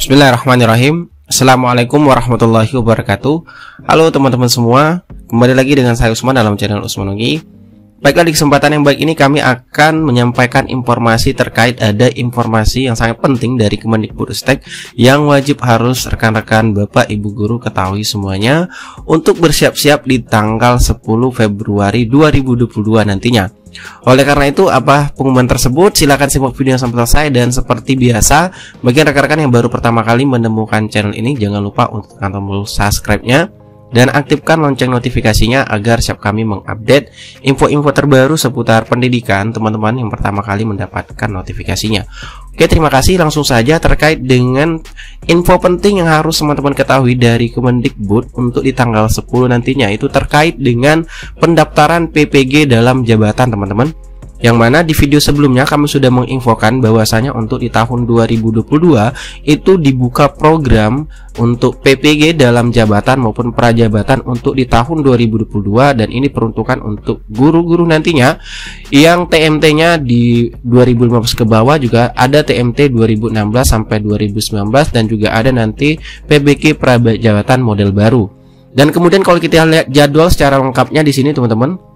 Bismillahirrahmanirrahim Assalamualaikum warahmatullahi wabarakatuh Halo teman-teman semua Kembali lagi dengan saya Usman dalam channel Usmanogi. Baiklah di kesempatan yang baik ini kami akan menyampaikan informasi terkait ada informasi yang sangat penting dari Kemendikbudristek yang wajib harus rekan-rekan Bapak Ibu guru ketahui semuanya untuk bersiap-siap di tanggal 10 Februari 2022 nantinya. Oleh karena itu, apa pengumuman tersebut? Silahkan simak video sampai selesai dan seperti biasa, bagi rekan-rekan yang baru pertama kali menemukan channel ini, jangan lupa untuk tekan tombol subscribe-nya dan aktifkan lonceng notifikasinya agar siap kami mengupdate info-info terbaru seputar pendidikan teman-teman yang pertama kali mendapatkan notifikasinya. Oke, terima kasih. Langsung saja terkait dengan info penting yang harus teman-teman ketahui dari Kemendikbud untuk di tanggal 10 nantinya itu terkait dengan pendaftaran PPG dalam jabatan teman-teman yang mana di video sebelumnya kami sudah menginfokan bahwasanya untuk di tahun 2022 itu dibuka program untuk PPG dalam jabatan maupun prajabatan untuk di tahun 2022 dan ini peruntukan untuk guru-guru nantinya yang TMT-nya di 2015 ke bawah juga ada TMT 2016 sampai 2019 dan juga ada nanti PBK prajabatan model baru. Dan kemudian kalau kita lihat jadwal secara lengkapnya di sini teman-teman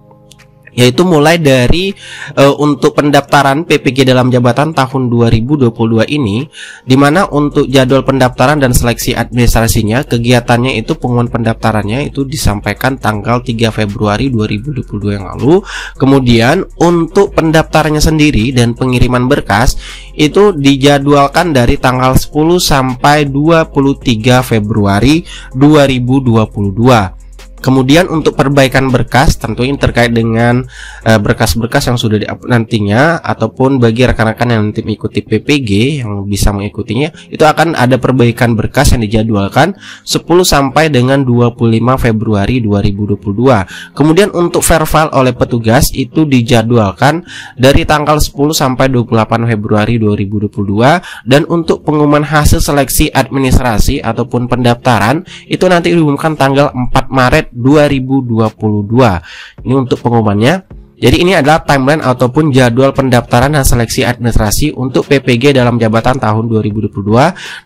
yaitu mulai dari uh, untuk pendaftaran PPG dalam jabatan tahun 2022 ini di mana untuk jadwal pendaftaran dan seleksi administrasinya kegiatannya itu pengumuman pendaftarannya itu disampaikan tanggal 3 Februari 2022 yang lalu kemudian untuk pendaftarannya sendiri dan pengiriman berkas itu dijadwalkan dari tanggal 10 sampai 23 Februari 2022 Kemudian untuk perbaikan berkas tentunya terkait dengan eh, berkas-berkas yang sudah di nantinya ataupun bagi rekan-rekan yang nanti mengikuti PPG yang bisa mengikutinya itu akan ada perbaikan berkas yang dijadwalkan 10 sampai dengan 25 Februari 2022. Kemudian untuk verbal oleh petugas itu dijadwalkan dari tanggal 10 sampai 28 Februari 2022 dan untuk pengumuman hasil seleksi administrasi ataupun pendaftaran itu nanti diumumkan tanggal 4 Maret 2022. Ini untuk pengumumannya. Jadi ini adalah timeline ataupun jadwal pendaftaran dan seleksi administrasi untuk PPG dalam jabatan tahun 2022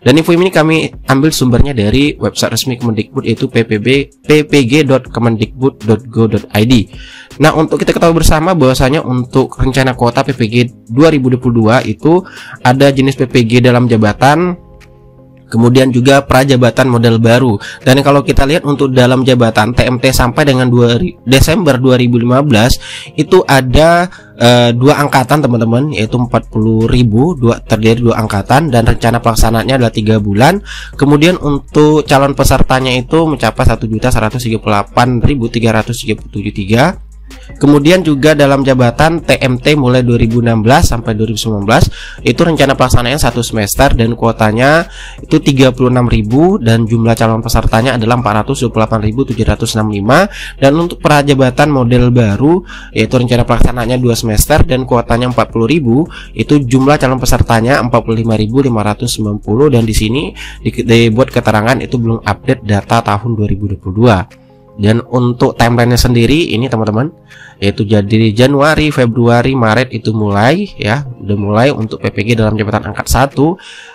dan info ini kami ambil sumbernya dari website resmi Kemendikbud yaitu ppb ppg.kemendikbud.go.id. Nah, untuk kita ketahui bersama bahwasanya untuk rencana kuota PPG 2022 itu ada jenis PPG dalam jabatan kemudian juga prajabatan model baru. Dan kalau kita lihat untuk dalam jabatan TMT sampai dengan 2 Desember 2015 itu ada uh, dua angkatan teman-teman yaitu 40.000 dua terdiri dua angkatan dan rencana pelaksanaannya adalah tiga bulan kemudian untuk calon pesertanya itu mencapai 1.138.373 Kemudian juga dalam jabatan TMT mulai 2016 sampai 2019 itu rencana pelaksanaannya satu semester dan kuotanya itu 36.000 dan jumlah calon pesertanya adalah 428.765 dan untuk jabatan model baru yaitu rencana pelaksanaannya 2 semester dan kuotanya 40.000 itu jumlah calon pesertanya 45.590 dan di sini dibuat keterangan itu belum update data tahun 2022. Dan untuk timelinenya sendiri ini teman-teman yaitu jadi Januari, Februari, Maret itu mulai ya, udah mulai untuk PPG dalam jabatan angkat 1,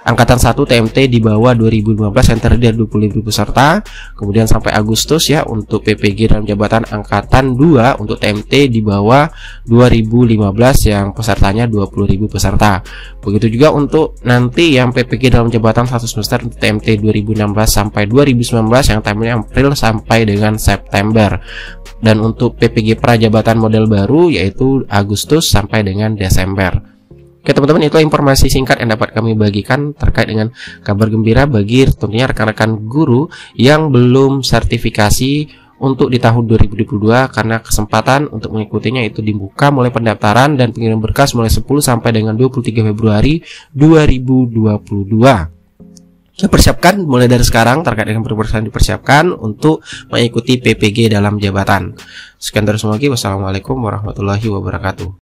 angkatan 1 TMT di bawah 2015 yang terdiri dari 20.000 peserta, kemudian sampai Agustus ya untuk PPG dalam jabatan angkatan 2 untuk TMT di bawah 2015 yang pesertanya 20.000 peserta. Begitu juga untuk nanti yang PPG dalam jabatan 1 semester untuk TMT 2016 sampai 2019 yang timenya April sampai dengan September. Dan untuk PPG prajabatan model baru yaitu Agustus sampai dengan Desember. Oke teman-teman itu informasi singkat yang dapat kami bagikan terkait dengan kabar gembira bagi tentunya rekan-rekan guru yang belum sertifikasi untuk di tahun 2022 karena kesempatan untuk mengikutinya itu dibuka mulai pendaftaran dan pengiriman berkas mulai 10 sampai dengan 23 Februari 2022 ya persiapkan mulai dari sekarang terkait dengan perubahan dipersiapkan untuk mengikuti PPG dalam jabatan. Sekian dari semua lagi. Wassalamualaikum warahmatullahi wabarakatuh.